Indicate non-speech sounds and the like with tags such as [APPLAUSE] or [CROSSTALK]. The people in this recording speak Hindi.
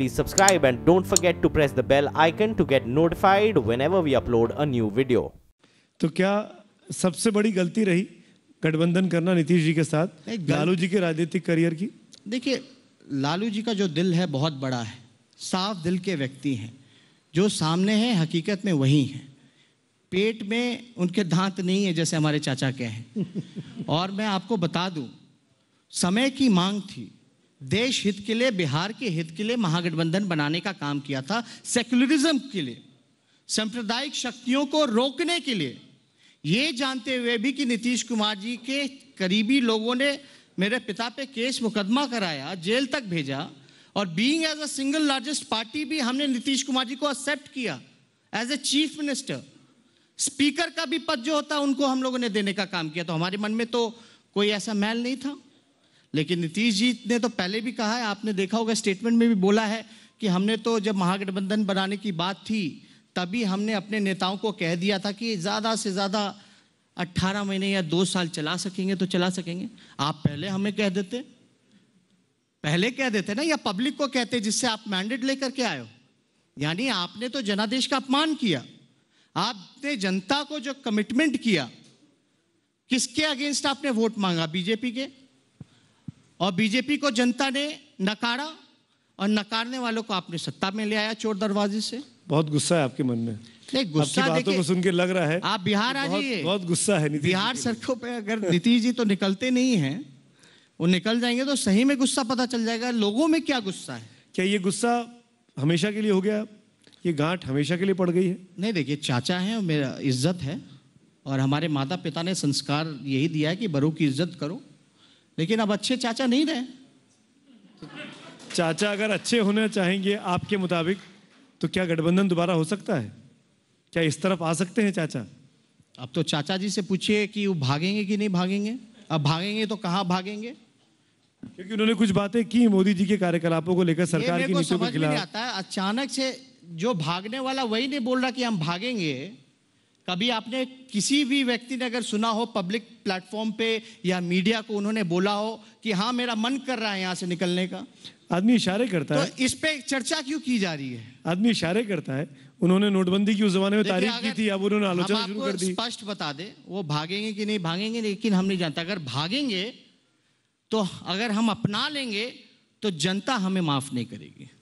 please subscribe and don't forget to press the bell icon to get notified whenever we upload a new video. तो क्या सबसे बड़ी गलती रही गठबंधन करना नीतीश जी के साथ लालू जी के राजनीतिक करियर की देखिए लालू जी का जो दिल है बहुत बड़ा है साफ दिल के व्यक्ति हैं जो सामने हैं हकीकत में वही हैं पेट में उनके दांत नहीं है जैसे हमारे चाचा के हैं [LAUGHS] और मैं आपको बता दूं समय की मांग थी देश हित के लिए बिहार के हित के लिए महागठबंधन बनाने का काम किया था सेक्युलरिज्म के लिए सांप्रदायिक शक्तियों को रोकने के लिए ये जानते हुए भी कि नीतीश कुमार जी के करीबी लोगों ने मेरे पिता पे केस मुकदमा कराया जेल तक भेजा और being as a single largest party भी हमने नीतीश कुमार जी को एक्सेप्ट किया as a chief minister speaker का भी पद जो होता उनको हम लोगों ने देने का काम किया तो हमारे मन में तो कोई ऐसा मैल नहीं था लेकिन नीतीश जी ने तो पहले भी कहा है आपने देखा होगा स्टेटमेंट में भी बोला है कि हमने तो जब महागठबंधन बनाने की बात थी तभी हमने अपने नेताओं को कह दिया था कि ज़्यादा से ज़्यादा 18 महीने या दो साल चला सकेंगे तो चला सकेंगे आप पहले हमें कह देते पहले कह देते ना या पब्लिक को कहते जिससे आप मैंडेट लेकर के आयो यानी आपने तो जनादेश का अपमान किया आपने जनता को जो कमिटमेंट किया किसके अगेंस्ट आपने वोट मांगा बीजेपी के और बीजेपी को जनता ने नकारा और नकारने वालों को आपने सत्ता में ले आया चोर दरवाजे से बहुत गुस्सा है आपके मन में नहीं गुस्सा बातों को सुन के लग रहा है आप बिहार आ जाइए बहुत गुस्सा है बिहार सड़कों पर अगर नीतीश जी तो निकलते नहीं है वो निकल जाएंगे तो सही में गुस्सा पता चल जाएगा लोगों में क्या गुस्सा है क्या ये गुस्सा हमेशा के लिए हो गया ये गांठ हमेशा के लिए पड़ गई है नहीं देखिए चाचा है और मेरा इज्जत है और हमारे माता पिता ने संस्कार यही दिया है कि बड़ों की इज्जत करो लेकिन अब अच्छे चाचा नहीं रहे चाचा अगर अच्छे होना चाहेंगे आपके मुताबिक तो क्या गठबंधन दोबारा हो सकता है क्या इस तरफ आ सकते हैं चाचा अब तो चाचा जी से पूछिए कि वो भागेंगे कि नहीं भागेंगे अब भागेंगे तो कहाँ भागेंगे क्योंकि उन्होंने कुछ बातें की मोदी जी के कार्यकलापों को लेकर सरकार की नीतियों के खिलाफ अचानक से जो भागने वाला वही नहीं बोल रहा कि हम भागेंगे कभी आपने किसी भी व्यक्ति ने अगर सुना हो पब्लिक प्लेटफॉर्म पे या मीडिया को उन्होंने बोला हो कि हाँ मेरा मन कर रहा है यहाँ से निकलने का आदमी इशारे करता तो है इस पे चर्चा क्यों की जा रही है आदमी इशारे करता है उन्होंने नोटबंदी की उस जमाने में तारीफ की थी अब उन्होंने आलोचना शुरू कर दी स्पष्ट बता दे वो भागेंगे कि नहीं भागेंगे लेकिन हम नहीं जानते अगर भागेंगे तो अगर हम अपना लेंगे तो जनता हमें माफ नहीं करेगी